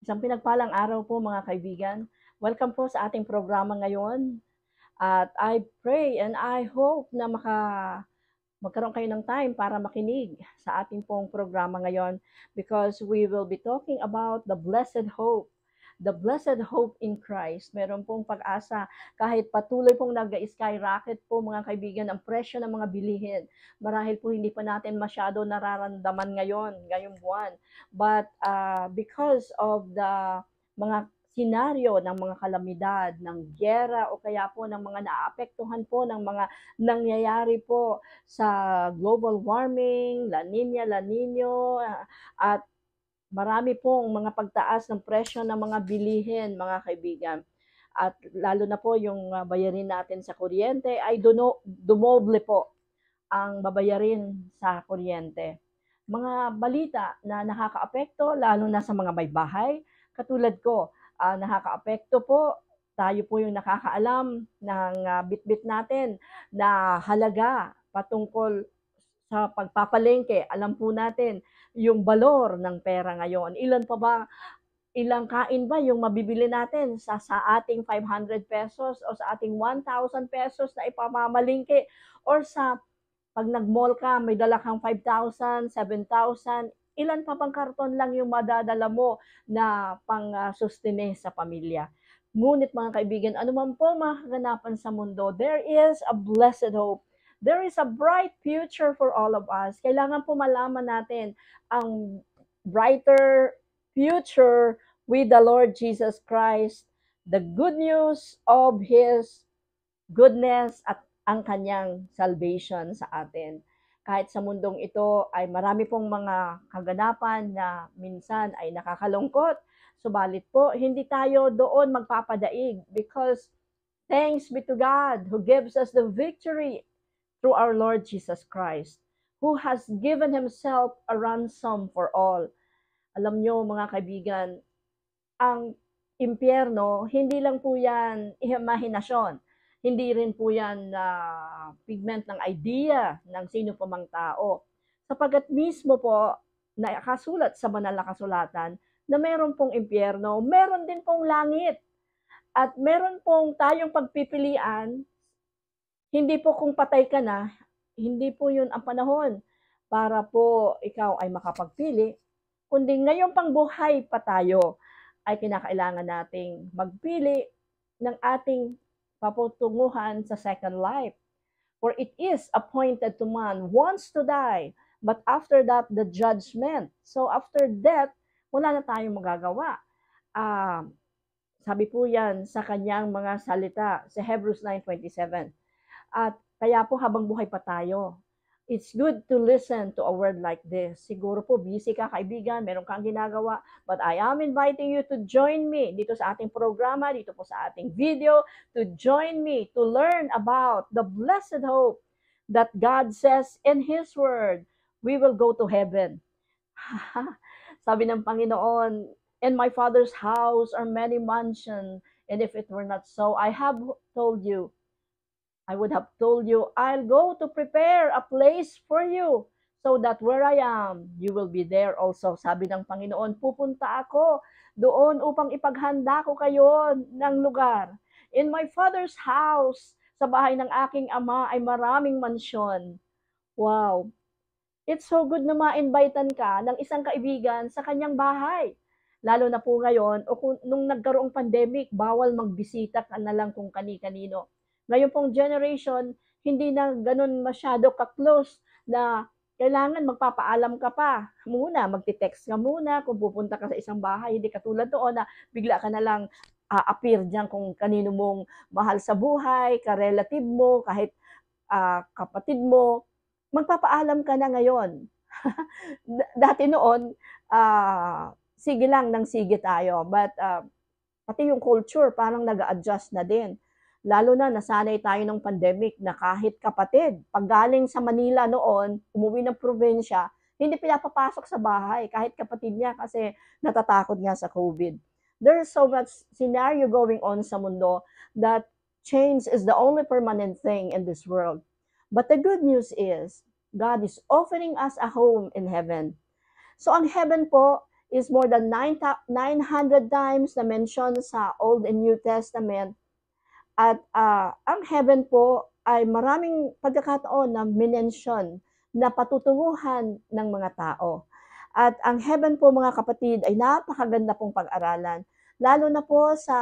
Isang pinagpalang araw po mga kaibigan. Welcome po sa ating programa ngayon. At I pray and I hope na maka magkaroon kayo ng time para makinig sa ating pong programa ngayon because we will be talking about the blessed hope the blessed hope in Christ. Meron pong pag-asa kahit patuloy pong nag-skyrocket po mga kaibigan ang presyo ng mga bilihin. Marahil po hindi pa natin masyado nararamdaman ngayon, ngayong buwan. But uh, because of the mga senaryo ng mga kalamidad, ng gyera o kaya po ng mga naapektuhan po ng mga nangyayari po sa global warming, La Nina, La Nino ah, at Marami pong mga pagtaas ng presyo ng mga bilihin, mga kaibigan. At lalo na po yung ah, bayarin natin sa kuryente ay duno, dumoble po ang babayarin sa kuryente. Mga balita na nakakaapekto lalo na sa mga may bahay, katulad ko, uh, nakakaapekto po tayo po yung nakakaalam ng ah, bitbit natin na halaga patungkol sa pagpapalengke, alam po natin yung valor ng pera ngayon. Ilan pa ba ilang kain ba yung mabibili natin sa, sa ating 500 pesos o sa ating 1,000 pesos na ipamamalingki or sa pag nag-mall ka, may dala kang 5,000, 7,000, ilan pa bang karton lang yung madadala mo na pang uh, sa pamilya. Ngunit mga kaibigan, anuman po makaganapan sa mundo, there is a blessed hope there is a bright future for all of us. Kailangan po malaman natin ang brighter future with the Lord Jesus Christ, the good news of His goodness at ang kanyang salvation sa atin. Kahit sa mundong ito ay marami pong mga kaganapan na minsan ay nakakalungkot, subalit po hindi tayo doon magpapadaig because thanks be to God who gives us the victory through our Lord Jesus Christ, who has given Himself a ransom for all. Alam nyo mga kaibigan, ang impyerno, hindi lang po yan imahinasyon. Hindi rin po yan na uh, pigment ng idea ng sino pa mang tao. Sapagat mismo po, nakasulat sa banal na kasulatan na meron pong impyerno, meron din pong langit. At meron pong tayong pagpipilian hindi po kung patay ka na, hindi po yun ang panahon para po ikaw ay makapagpili. Kundi ngayon pang buhay pa tayo ay kinakailangan nating magpili ng ating paputunguhan sa second life. For it is appointed to man once to die, but after that, the judgment. So after death, wala na tayong magagawa. Uh, sabi po yan sa kanyang mga salita sa Hebrews 9.27. At kaya po habang buhay pa tayo, it's good to listen to a word like this. Siguro po busy ka kaibigan, meron kang ginagawa, but I am inviting you to join me dito sa ating programa, dito po sa ating video, to join me to learn about the blessed hope that God says in His Word, we will go to heaven. Sabi ng Panginoon, In my Father's house are many mansions, and if it were not so, I have told you, I would have told you, I'll go to prepare a place for you so that where I am, you will be there also. Sabi ng Panginoon, pupunta ako doon upang ipaghanda ko kayo ng lugar. In my father's house, sa bahay ng aking ama ay maraming mansyon. Wow! It's so good na ma-invitan ka ng isang kaibigan sa kanyang bahay. Lalo na po ngayon, o kung, nung nagkaroong pandemic, bawal magbisita ka na lang kung kani-kanino. Ngayon pong generation, hindi na ganun masyado ka-close na kailangan magpapaalam ka pa muna, magte-text ka muna kung pupunta ka sa isang bahay, hindi katulad doon na bigla ka na lang uh, appear diyan kung kanino mong mahal sa buhay, ka-relative mo, kahit uh, kapatid mo, magpapaalam ka na ngayon. Dati noon, uh, sige lang nang sige tayo, but uh, pati yung culture parang nag-adjust na din. Lalo na nasanay tayo ng pandemic na kahit kapatid, pag galing sa Manila noon, umuwi ng probinsya, hindi pinapapasok sa bahay kahit kapatid niya kasi natatakot nga sa COVID. There's so much scenario going on sa mundo that change is the only permanent thing in this world. But the good news is, God is offering us a home in heaven. So ang heaven po is more than 900 times na mention sa Old and New Testament at uh, ang heaven po ay maraming pagkakataon na minensyon na patutunguhan ng mga tao. At ang heaven po mga kapatid ay napakaganda pong pag-aralan. Lalo na po sa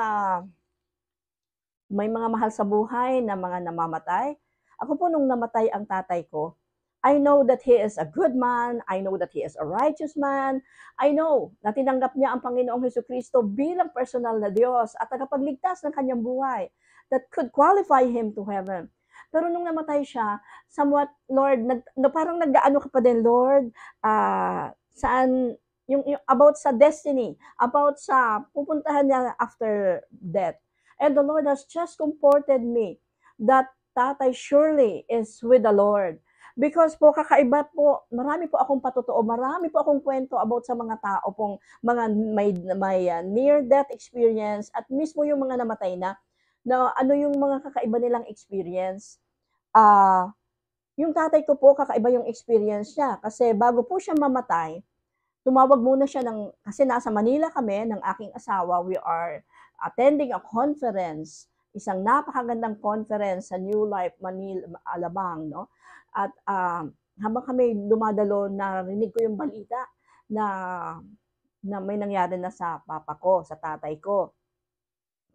may mga mahal sa buhay na mga namamatay. Ako po nung namatay ang tatay ko, I know that he is a good man. I know that he is a righteous man. I know na tinanggap niya ang Panginoong Heso Kristo bilang personal na Diyos at tagapagligtas ng kanyang buhay that could qualify him to heaven. Pero nung namatay siya, somewhat, Lord, nag, no, parang nag-ano ka pa din, Lord, uh, saan, yung, yung, about sa destiny, about sa pupuntahan niya after death. And the Lord has just comforted me that tatay surely is with the Lord. Because po, kakaiba po, marami po akong patotoo, marami po akong kwento about sa mga tao pong mga may, may uh, near-death experience at mismo yung mga namatay na na ano yung mga kakaiba nilang experience. Ah, uh, yung tatay ko po kakaiba yung experience niya kasi bago po siya mamatay, tumawag muna siya ng kasi nasa Manila kami ng aking asawa, we are attending a conference, isang napakagandang conference sa New Life Manila Alabang, no? At uh, habang kami dumadalo, narinig ko yung balita na na may nangyari na sa papa ko, sa tatay ko.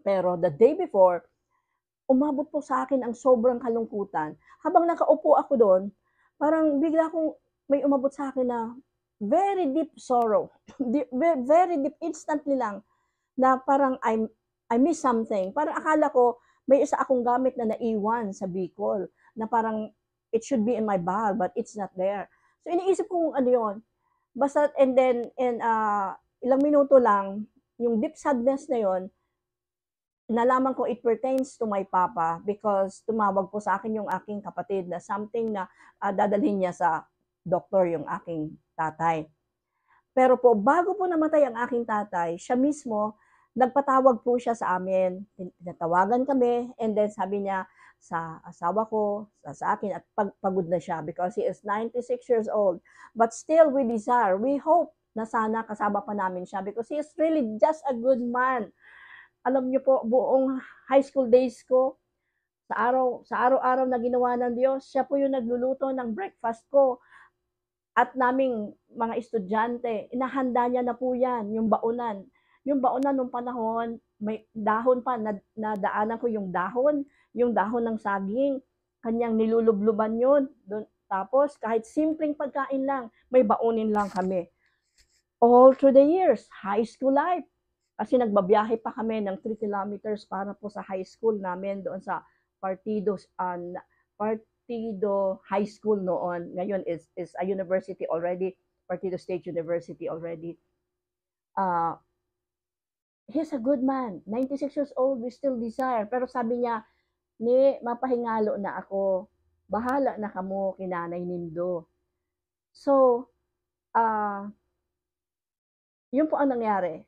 Pero the day before, umabot po sa akin ang sobrang kalungkutan. Habang nakaupo ako doon, parang bigla kong may umabot sa akin na very deep sorrow. very deep, instantly lang, na parang I, I miss something. Parang akala ko, may isa akong gamit na naiwan sa Bicol, na parang it should be in my bag, but it's not there. So iniisip ko kung ano yun. Basta, and then, and, uh, ilang minuto lang, yung deep sadness na yon nalaman ko it pertains to my papa because tumawag po sa akin yung aking kapatid na something na uh, dadalhin niya sa doktor yung aking tatay. Pero po, bago po namatay ang aking tatay, siya mismo, nagpatawag po siya sa amin. Natawagan kami and then sabi niya sa asawa ko, sa, sa akin, at pag, pagod na siya because he is 96 years old. But still, we desire, we hope na sana kasama pa namin siya because he is really just a good man alam niyo po, buong high school days ko, sa araw sa araw-araw na ginawa ng Diyos, siya po yung nagluluto ng breakfast ko at naming mga estudyante. Inahanda niya na po 'yan, yung baunan. Yung baunan nung panahon, may dahon pa na, nadaanan ko yung dahon, yung dahon ng saging. Kanyang nilulubluban 'yun. Doon tapos kahit simpleng pagkain lang, may baunin lang kami. All through the years, high school life, kasi nagbabiyahe pa kami ng 3 kilometers para po sa high school namin doon sa Partido, uh, Partido High School noon. Ngayon is, is a university already, Partido State University already. Uh, he's a good man. 96 years old, we still desire. Pero sabi niya, ni, mapahingalo na ako. Bahala na kamo, kinanay nindo. So, uh, yun po ang nangyari.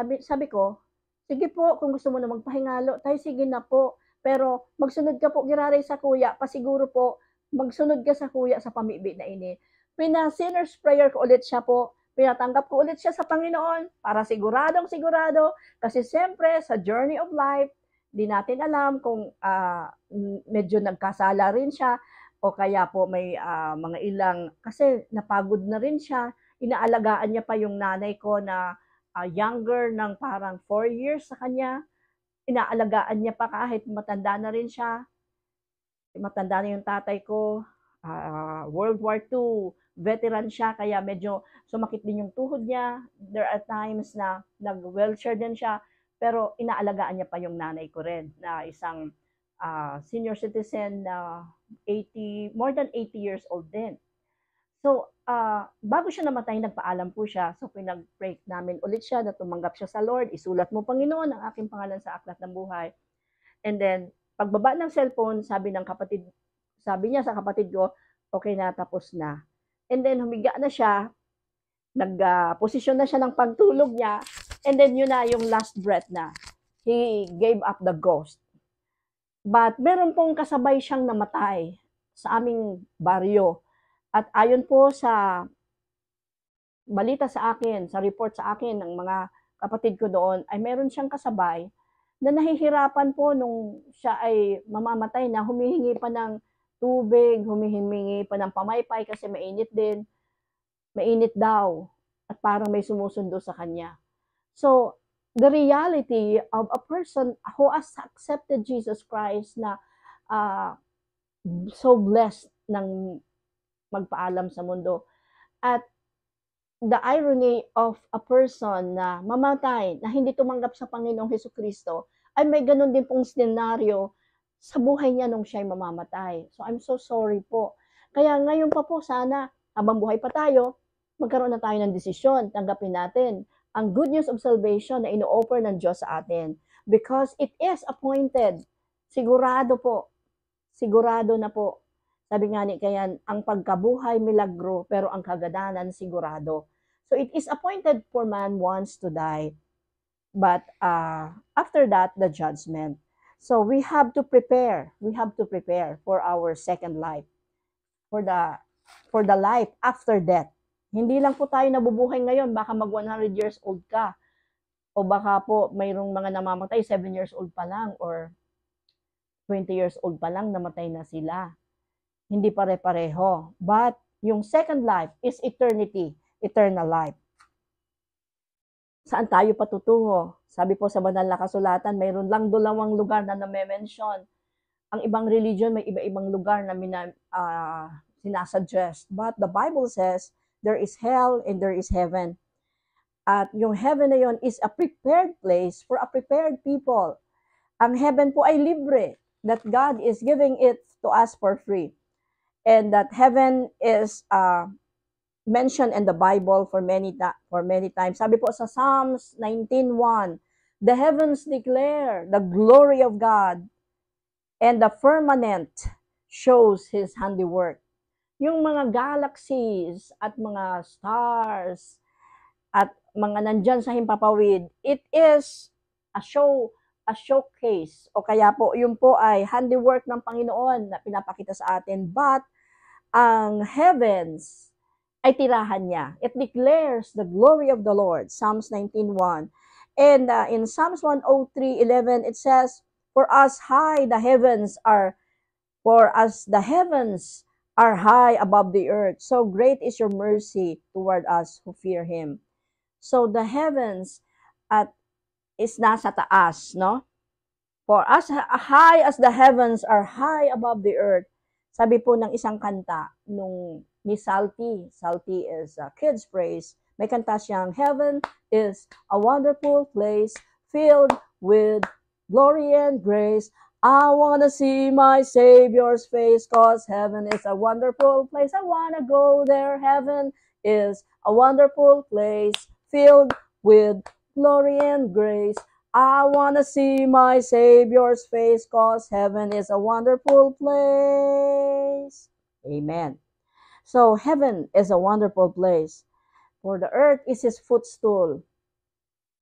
Sabi, sabi ko, sige po, kung gusto mo na magpahingalo, tayo sige na po. Pero magsunod ka po, giraray sa kuya, pasiguro po, magsunod ka sa kuya sa pamibi na ini. Pina-sinner's prayer ko ulit siya po, pinatanggap ko ulit siya sa Panginoon para siguradong sigurado kasi siyempre sa journey of life, di natin alam kung uh, medyo nagkasala rin siya o kaya po may uh, mga ilang kasi napagod na rin siya, inaalagaan niya pa yung nanay ko na uh, younger ng parang 4 years sa kanya. Inaalagaan niya pa kahit matanda na rin siya. Matanda na yung tatay ko. Uh, World War II, veteran siya, kaya medyo sumakit din yung tuhod niya. There are times na nag-wheelchair din siya. Pero inaalagaan niya pa yung nanay ko rin na isang uh, senior citizen na 80, more than 80 years old din. So, Ah, bago siya namatay, nagpaalam po siya. So pinag namin ulit siya na tumanggap siya sa Lord. Isulat mo, Panginoon, ang aking pangalan sa aklat ng buhay. And then, pagbaba ng cellphone, sabi ng kapatid, sabi niya sa kapatid ko, okay na, tapos na. And then, humiga na siya, nag-position uh, na siya ng pagtulog niya, and then yun na yung last breath na. He gave up the ghost. But meron pong kasabay siyang namatay sa aming baryo at ayon po sa balita sa akin, sa report sa akin ng mga kapatid ko doon, ay meron siyang kasabay na nahihirapan po nung siya ay mamamatay na humihingi pa ng tubig, humihingi pa ng pamaypay kasi mainit din. Mainit daw at parang may sumusundo sa kanya. So, the reality of a person who has accepted Jesus Christ na uh, so blessed ng magpaalam sa mundo. At the irony of a person na mamatay, na hindi tumanggap sa Panginoong Heso Kristo, ay may ganun din pong senaryo sa buhay niya nung siya ay mamamatay. So I'm so sorry po. Kaya ngayon pa po sana, habang buhay pa tayo, magkaroon na tayo ng desisyon, tanggapin natin ang good news of salvation na ino-offer ng Diyos sa atin. Because it is appointed. Sigurado po, sigurado na po sabi nga ni Kayan, ang pagkabuhay milagro pero ang kagadanan sigurado. So it is appointed for man once to die, but uh, after that, the judgment. So we have to prepare. We have to prepare for our second life, for the for the life after death. Hindi lang po tayo nabubuhay ngayon, baka mag 100 years old ka. O baka po mayroong mga namamatay 7 years old pa lang or 20 years old pa lang namatay na sila. Hindi pare-pareho. But yung second life is eternity, eternal life. Saan tayo patutungo? Sabi po sa banal na kasulatan, mayroon lang dalawang lugar na na mention Ang ibang religion may iba-ibang lugar na mina, uh, sinasuggest. But the Bible says, there is hell and there is heaven. At yung heaven na yon is a prepared place for a prepared people. Ang heaven po ay libre that God is giving it to us for free and that heaven is uh, mentioned in the Bible for many for many times. Sabi po sa Psalms 19:1, the heavens declare the glory of God and the firmament shows his handiwork. Yung mga galaxies at mga stars at mga nandyan sa himpapawid, it is a show a showcase o kaya po yun po ay handiwork ng Panginoon na pinapakita sa atin but ang heavens ay tirahan niya. It declares the glory of the Lord, Psalms 19.1. And uh, in Psalms 103.11, it says, For us high the heavens are, for us the heavens are high above the earth. So great is your mercy toward us who fear Him. So the heavens at is nasa taas, no? For as high as the heavens are high above the earth, Sabi po ng isang kanta nung ni Salty, Salty is a kids praise, may kanta siyang Heaven is a wonderful place filled with glory and grace. I wanna see my Savior's face, cause heaven is a wonderful place. I wanna go there. Heaven is a wonderful place filled with glory and grace. I want to see my Savior's face cause heaven is a wonderful place. Amen. So heaven is a wonderful place. For the earth is His footstool.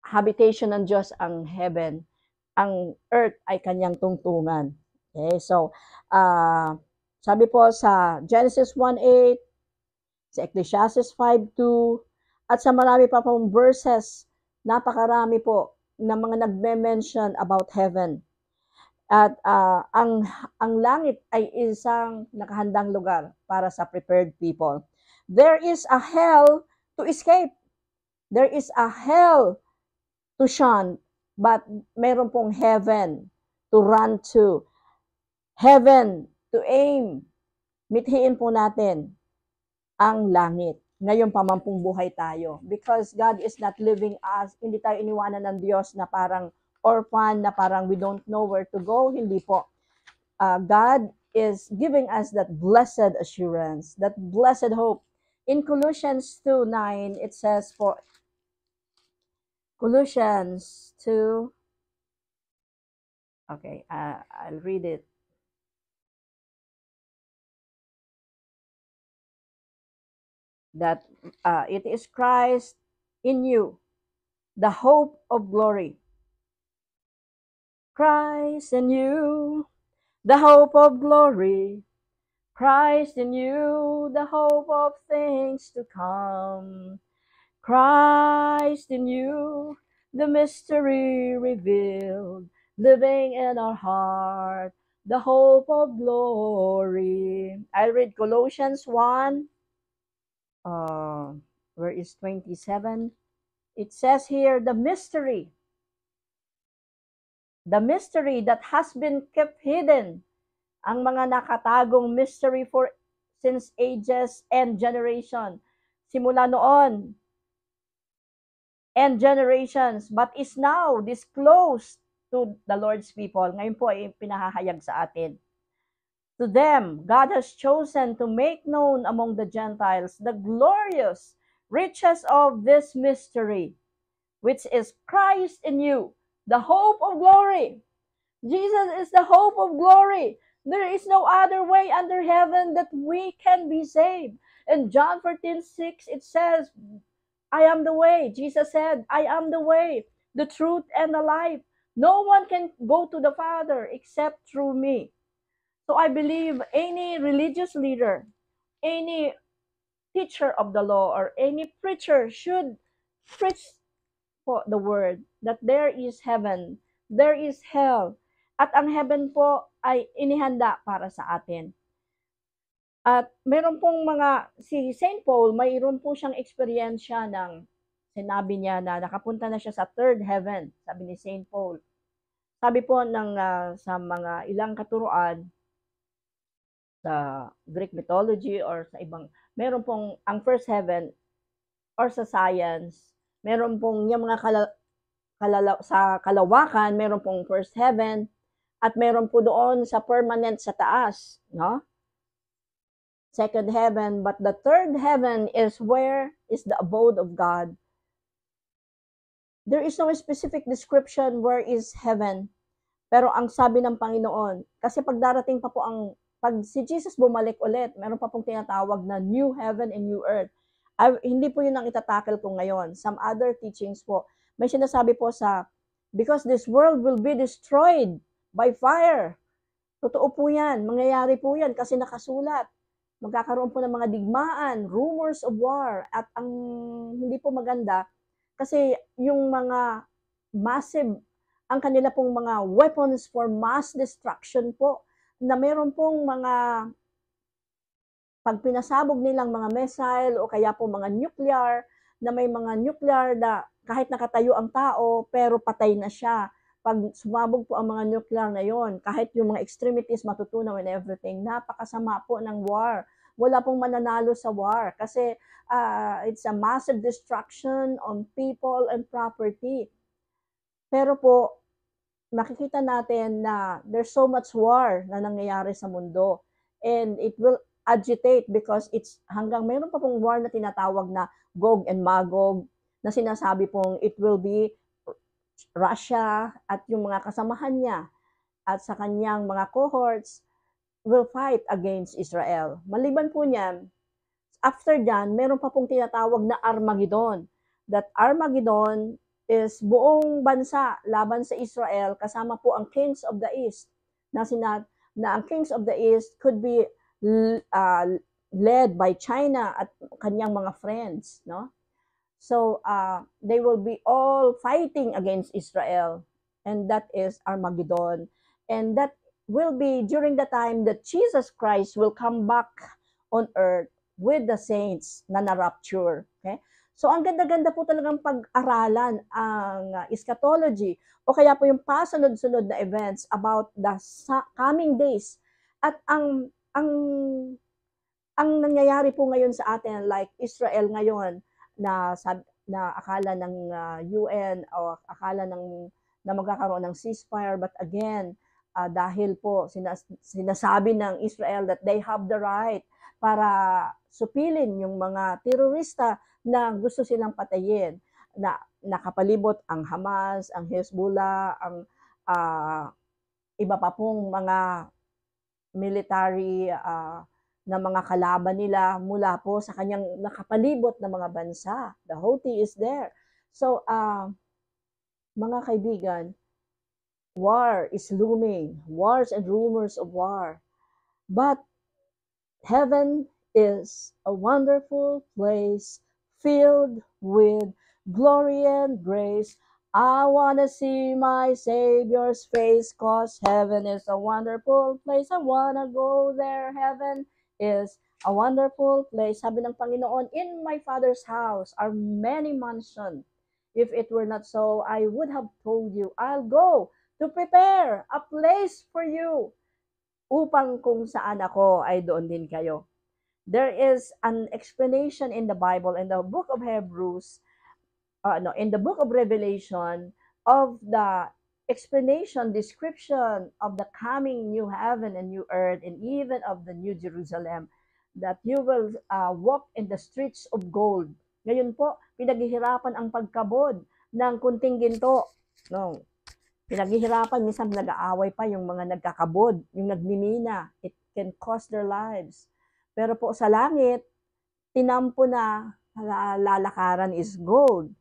Habitation ng Diyos ang heaven. Ang earth ay kanyang tungtungan. Okay, so uh, sabi po sa Genesis 1.8, sa Ecclesiastes 5.2, at sa marami pa pong verses, napakarami po na mga nagme-mention about heaven. At uh, ang ang langit ay isang nakahandang lugar para sa prepared people. There is a hell to escape. There is a hell to shun, but meron pong heaven to run to. Heaven to aim. Mithiin po natin ang langit. Ngayon pamampung buhay tayo. Because God is not leaving us. Hindi tayo iniwanan ng Diyos na parang orphan, na parang we don't know where to go. Hindi po. Uh, God is giving us that blessed assurance, that blessed hope. In Colossians 2.9, it says for Colossians 2, okay, uh, I'll read it. that uh, it is Christ in you, the hope of glory. Christ in you, the hope of glory. Christ in you, the hope of things to come. Christ in you, the mystery revealed, living in our heart, the hope of glory. I read Colossians 1 uh, where is 27? It says here, the mystery. The mystery that has been kept hidden. Ang mga nakatagong mystery for since ages and generation. Simula noon and generations, but is now disclosed to the Lord's people. Ngayon po ay pinahahayag sa atin. To them, God has chosen to make known among the Gentiles the glorious riches of this mystery, which is Christ in you, the hope of glory. Jesus is the hope of glory. There is no other way under heaven that we can be saved. In John 14, 6, it says, I am the way. Jesus said, I am the way, the truth, and the life. No one can go to the Father except through me. So I believe any religious leader, any teacher of the law, or any preacher should preach for the word that there is heaven, there is hell, at ang heaven po ay inihanda para sa atin. At meron pong mga, si St. Paul, mayroon po siyang eksperyensya ng sinabi niya na nakapunta na siya sa third heaven, sabi ni St. Paul. Sabi po ng, uh, sa mga ilang katuruan, sa Greek mythology or sa ibang meron pong ang first heaven or sa science meron pong yung mga kala, kalala, sa kalawakan meron pong first heaven at meron po doon sa permanent sa taas no second heaven but the third heaven is where is the abode of God there is no specific description where is heaven pero ang sabi ng Panginoon kasi pagdarating pa po ang pag si Jesus bumalik ulit, meron pa pong tinatawag na new heaven and new earth. Ay, hindi po yun ang itatakel ko ngayon. Some other teachings po. May sinasabi po sa, because this world will be destroyed by fire. Totoo po yan. Mangyayari po yan kasi nakasulat. Magkakaroon po ng mga digmaan, rumors of war. At ang hindi po maganda, kasi yung mga massive, ang kanila pong mga weapons for mass destruction po na meron pong mga pagpinasabog nilang mga missile o kaya po mga nuclear, na may mga nuclear na kahit nakatayo ang tao, pero patay na siya. Pag sumabog po ang mga nuclear na yon, kahit yung mga extremities matutunaw and everything, napakasama po ng war. Wala pong mananalo sa war kasi uh, it's a massive destruction on people and property. Pero po, makikita natin na there's so much war na nangyayari sa mundo. And it will agitate because it's hanggang mayroon pa pong war na tinatawag na Gog and Magog na sinasabi pong it will be Russia at yung mga kasamahan niya at sa kanyang mga cohorts will fight against Israel. Maliban po niyan, after dyan, meron pa pong tinatawag na Armageddon. That Armageddon is buong bansa laban sa Israel kasama po ang kings of the east na sinat na ang kings of the east could be uh, led by China at kanyang mga friends no so uh, they will be all fighting against Israel and that is Armageddon and that will be during the time that Jesus Christ will come back on earth with the saints na na-rapture okay So ang ganda-ganda po talagang pag-aralan ang uh, eschatology o kaya po yung pasunod-sunod na events about the coming days. At ang ang ang nangyayari po ngayon sa atin like Israel ngayon na sab, na akala ng uh, ah, UN o akala ng na magkakaroon ng ceasefire but again uh, dahil po sinas, sinasabi ng Israel that they have the right para supilin yung mga terorista na gusto silang patayin na nakapalibot ang Hamas, ang Hezbollah, ang uh, iba pa pong mga military uh, na mga kalaban nila mula po sa kanyang nakapalibot na mga bansa. The Houthi is there. So, uh, mga kaibigan, war is looming. Wars and rumors of war. But heaven is a wonderful place filled with glory and grace. I want to see my Savior's face, cause heaven is a wonderful place. I want to go there. Heaven is a wonderful place. Sabi ng Panginoon, in my Father's house are many mansions. If it were not so, I would have told you, I'll go to prepare a place for you upang kung saan ako ay doon din kayo there is an explanation in the Bible in the book of Hebrews, uh, no, in the book of Revelation of the explanation, description of the coming new heaven and new earth, and even of the new Jerusalem, that you will uh, walk in the streets of gold. Ngayon po, pinaghihirapan ang pagkabod ng kunting ginto. No. Pinaghihirapan, minsan nag-aaway pa yung mga nagkakabod, yung nagmimina. It can cost their lives. Pero po sa langit, tinampo na lalakaran is gold.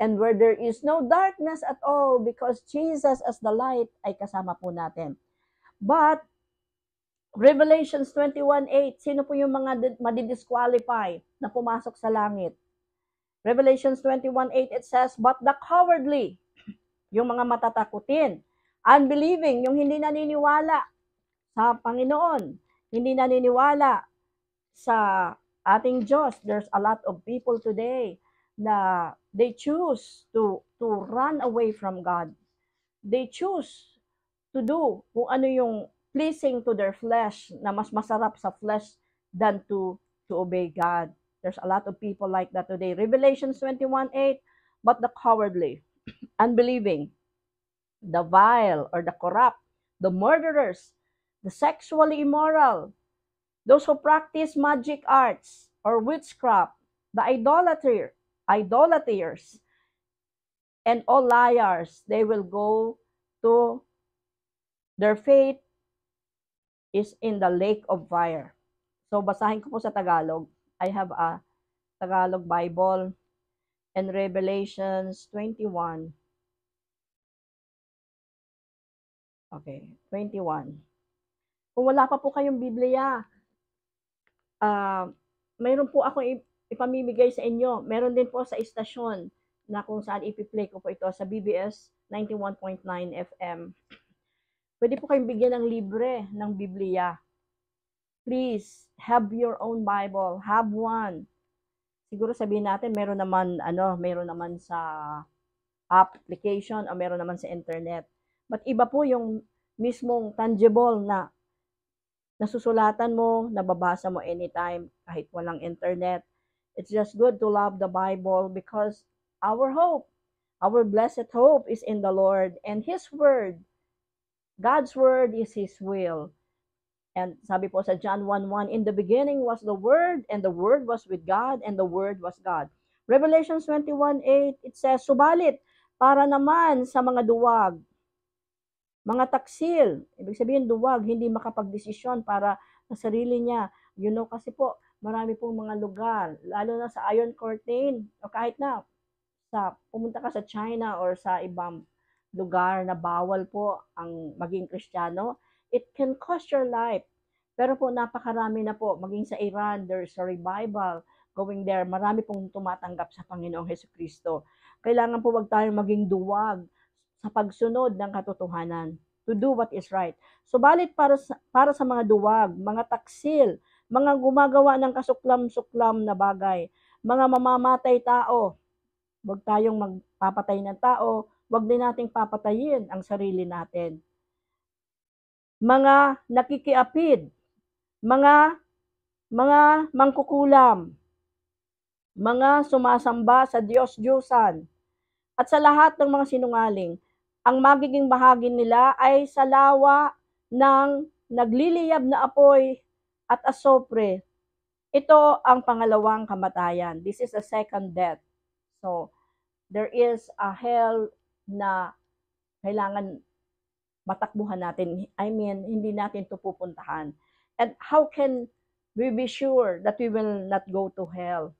And where there is no darkness at all because Jesus as the light ay kasama po natin. But Revelations 21:8, sino po yung mga madidisqualify na pumasok sa langit? Revelations 21:8 it says, "But the cowardly, yung mga matatakutin, unbelieving, yung hindi naniniwala sa Panginoon, hindi naniniwala, sa ating Diyos. There's a lot of people today na they choose to to run away from God. They choose to do kung ano yung pleasing to their flesh na mas masarap sa flesh than to to obey God. There's a lot of people like that today. Revelation 21:8, but the cowardly, unbelieving, the vile or the corrupt, the murderers, the sexually immoral, Those who practice magic arts or witchcraft, the idolater, idolaters, and all liars, they will go to their fate is in the lake of fire. So, basahin ko po sa Tagalog. I have a Tagalog Bible and Revelations 21. Okay, 21. Kung wala pa po kayong Biblia, uh, mayroon po akong ipamimigay sa inyo. Meron din po sa istasyon na kung saan ipi-play ko po ito sa BBS 91.9 FM. Pwede po kayong bigyan ng libre ng Biblia. Please, have your own Bible. Have one. Siguro sabihin natin, meron naman, ano, meron naman sa application o meron naman sa internet. But iba po yung mismong tangible na nasusulatan mo, nababasa mo anytime kahit walang internet. It's just good to love the Bible because our hope, our blessed hope is in the Lord and His Word. God's Word is His will. And sabi po sa John 1.1, In the beginning was the Word, and the Word was with God, and the Word was God. Revelation 21.8, it says, Subalit, para naman sa mga duwag, mga taksil, ibig sabihin duwag, hindi makapagdesisyon para sa sarili niya. You know kasi po, marami pong mga lugar, lalo na sa Iron Curtain o kahit na sa pumunta ka sa China or sa ibang lugar na bawal po ang maging Kristiyano, it can cost your life. Pero po napakarami na po, maging sa Iran, there's a revival going there. Marami pong tumatanggap sa Panginoong Heso Kristo. Kailangan po wag tayong maging duwag sa pagsunod ng katotohanan, to do what is right. Subalit para sa, para sa mga duwag, mga taksil, mga gumagawa ng kasuklam-suklam na bagay, mga mamamatay tao, huwag tayong magpapatay ng tao, huwag din nating papatayin ang sarili natin. Mga nakikiapid, mga mga mangkukulam, mga sumasamba sa Diyos-Diyosan, at sa lahat ng mga sinungaling, ang magiging bahagi nila ay sa lawa ng nagliliyab na apoy at asopre. Ito ang pangalawang kamatayan. This is the second death. So, there is a hell na kailangan matakbuhan natin. I mean, hindi natin ito pupuntahan. And how can we be sure that we will not go to hell?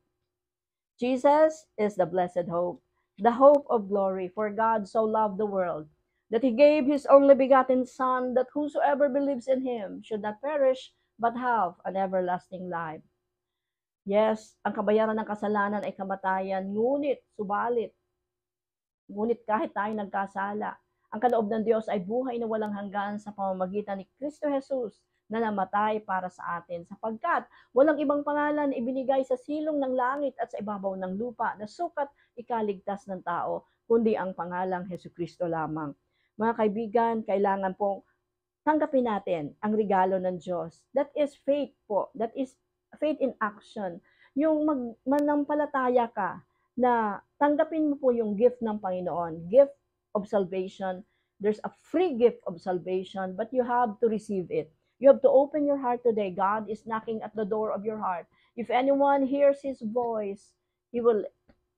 Jesus is the blessed hope the hope of glory. For God so loved the world that he gave his only begotten Son, that whosoever believes in him should not perish, but have an everlasting life. Yes, ang kabayaran ng kasalanan ay kamatayan, ngunit, subalit, ngunit kahit tayo nagkasala, ang kaloob ng Diyos ay buhay na walang hanggan sa pamamagitan ni Kristo Jesus na namatay para sa atin sapagkat walang ibang pangalan ibinigay sa silong ng langit at sa ibabaw ng lupa na sukat ikaligtas ng tao kundi ang pangalang Heso Kristo lamang. Mga kaibigan, kailangan pong tanggapin natin ang regalo ng Diyos. That is faith po. That is faith in action. Yung mag, manampalataya ka na tanggapin mo po yung gift ng Panginoon, gift of salvation. There's a free gift of salvation, but you have to receive it. You have to open your heart today. God is knocking at the door of your heart. If anyone hears his voice, he will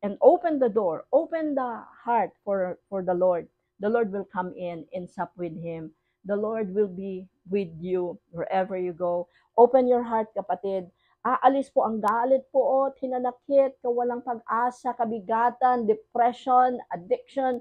and open the door, open the heart for, for the Lord. The Lord will come in and sup with him. The Lord will be with you wherever you go. Open your heart, kapatid. Aalis po ang galit po, at hinanakit, kawalang pag-asa, kabigatan, depression, addiction,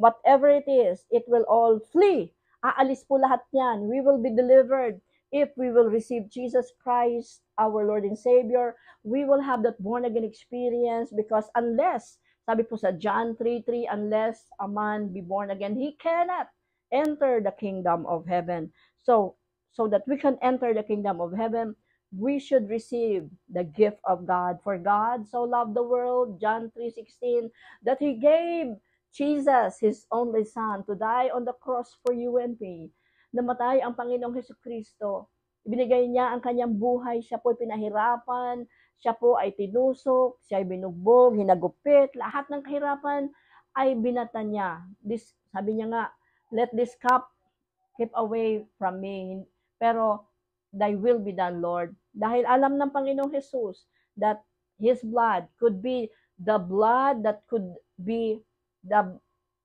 whatever it is, it will all flee Aalis po lahat yan. We will be delivered if we will receive Jesus Christ, our Lord and Savior. We will have that born-again experience because unless, sabi po sa John 3.3, unless a man be born again, he cannot enter the kingdom of heaven. So, so that we can enter the kingdom of heaven, we should receive the gift of God. For God so loved the world, John 3.16, that He gave Jesus, His only Son, to die on the cross for you and me. Namatay ang Panginoong Heso Kristo. Ibinigay niya ang kanyang buhay. Siya po ay pinahirapan. Siya po ay tinusok. Siya ay binugbog, hinagupit. Lahat ng kahirapan ay binata niya. This, sabi niya nga, let this cup keep away from me. Pero, thy will be done, Lord. Dahil alam ng Panginoong Jesus that His blood could be the blood that could be the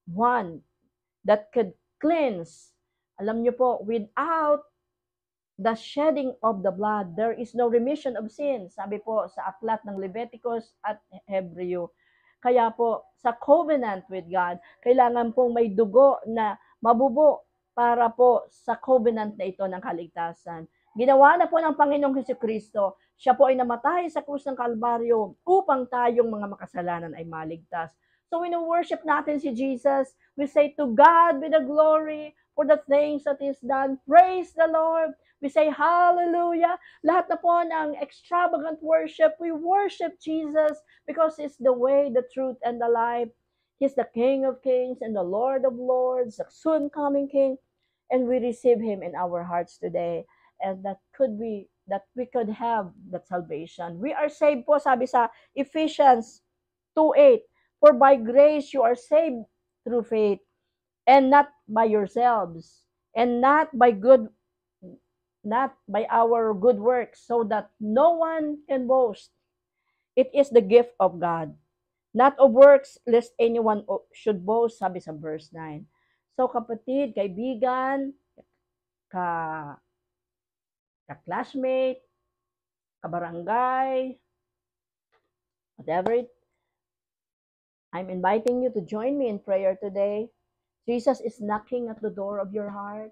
one that could cleanse. Alam niyo po, without the shedding of the blood, there is no remission of sin. Sabi po sa aklat ng Leviticus at Hebreo. Kaya po, sa covenant with God, kailangan pong may dugo na mabubo para po sa covenant na ito ng kaligtasan. Ginawa na po ng Panginoong Heso Kristo. Siya po ay namatay sa krus ng Kalbaryo upang tayong mga makasalanan ay maligtas. So wino-worship natin si Jesus. We say, to God be the glory for the things that is done. Praise the Lord. We say, hallelujah. Lahat na po ng extravagant worship, we worship Jesus because He's the way, the truth, and the life. He's the King of kings and the Lord of lords, the soon coming King. And we receive Him in our hearts today. And that could be, that we could have that salvation. We are saved po, sabi sa Ephesians 2.8. For by grace you are saved through faith, and not by yourselves, and not by good not by our good works, so that no one can boast. It is the gift of God, not of works, lest anyone should boast, sabi sa verse 9. So kapatid, kaibigan, ka ka-classmate, kabarangay, whatever it I'm inviting you to join me in prayer today. Jesus is knocking at the door of your heart.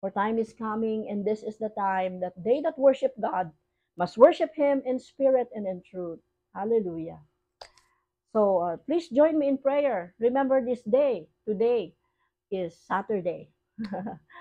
For time is coming, and this is the time that they that worship God must worship Him in spirit and in truth. Hallelujah. So uh, please join me in prayer. Remember this day, today is Saturday.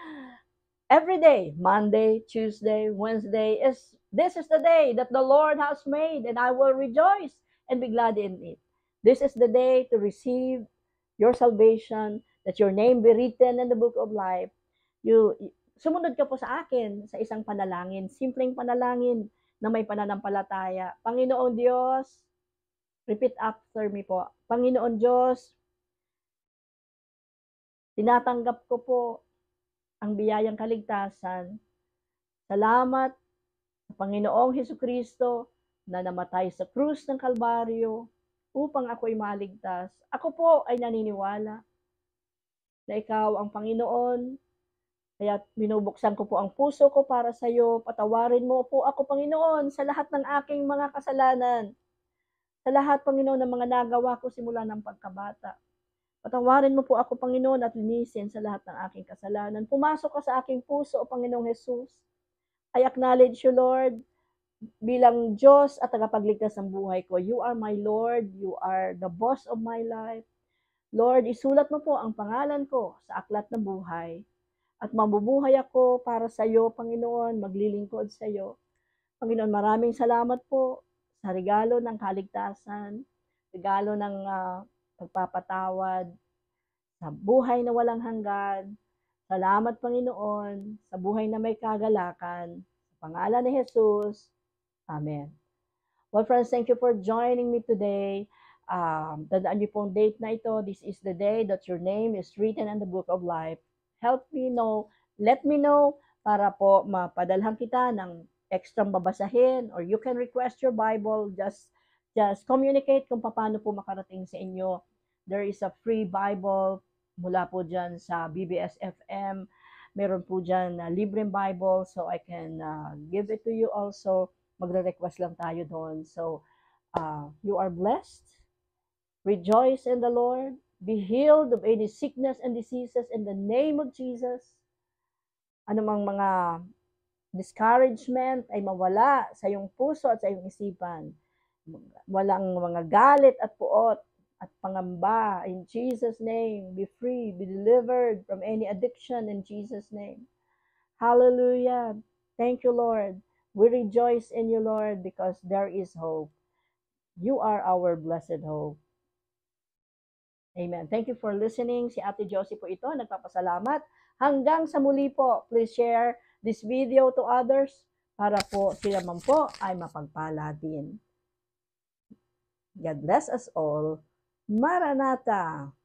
Every day, Monday, Tuesday, Wednesday, is this is the day that the Lord has made, and I will rejoice and be glad in it. This is the day to receive your salvation, that your name be written in the book of life. You, sumunod ka po sa akin sa isang panalangin, simpleng panalangin na may pananampalataya. Panginoon Diyos, repeat after me po. Panginoon Diyos, tinatanggap ko po ang biyayang kaligtasan. Salamat sa Panginoong Heso Kristo na namatay sa krus ng Kalbaryo upang ako'y maligtas. Ako po ay naniniwala na ikaw ang Panginoon. Kaya binubuksan ko po ang puso ko para sa iyo. Patawarin mo po ako, Panginoon, sa lahat ng aking mga kasalanan. Sa lahat, Panginoon, ng mga nagawa ko simula ng pagkabata. Patawarin mo po ako, Panginoon, at linisin sa lahat ng aking kasalanan. Pumasok ka sa aking puso, Panginoong Jesus. I acknowledge you, Lord, bilang Diyos at tagapagligtas ng buhay ko. You are my Lord. You are the boss of my life. Lord, isulat mo po ang pangalan ko sa aklat ng buhay. At mabubuhay ako para sa iyo, Panginoon, maglilingkod sa iyo. Panginoon, maraming salamat po sa regalo ng kaligtasan, regalo ng uh, pagpapatawad, sa buhay na walang hanggan. Salamat, Panginoon, sa buhay na may kagalakan. Sa pangalan ni Jesus, Amen. Well, friends, thank you for joining me today. Um, tandaan niyo pong date na ito. This is the day that your name is written in the book of life. Help me know, let me know, para po mapadalhan kita ng extra babasahin or you can request your Bible. Just, just communicate kung paano po makarating sa inyo. There is a free Bible mula po dyan sa BBS FM. Meron po dyan na uh, libreng Bible so I can uh, give it to you also magre-request lang tayo doon. So, uh, you are blessed. Rejoice in the Lord. Be healed of any sickness and diseases in the name of Jesus. Ano mang mga discouragement ay mawala sa iyong puso at sa iyong isipan. Walang mga galit at puot at pangamba. In Jesus' name, be free, be delivered from any addiction in Jesus' name. Hallelujah. Thank you, Lord. We rejoice in you, Lord, because there is hope. You are our blessed hope. Amen. Thank you for listening. Si Ate Josie po ito. Nagpapasalamat. Hanggang sa muli po, please share this video to others para po sila man po ay mapagpala din. God bless us all. Maranata!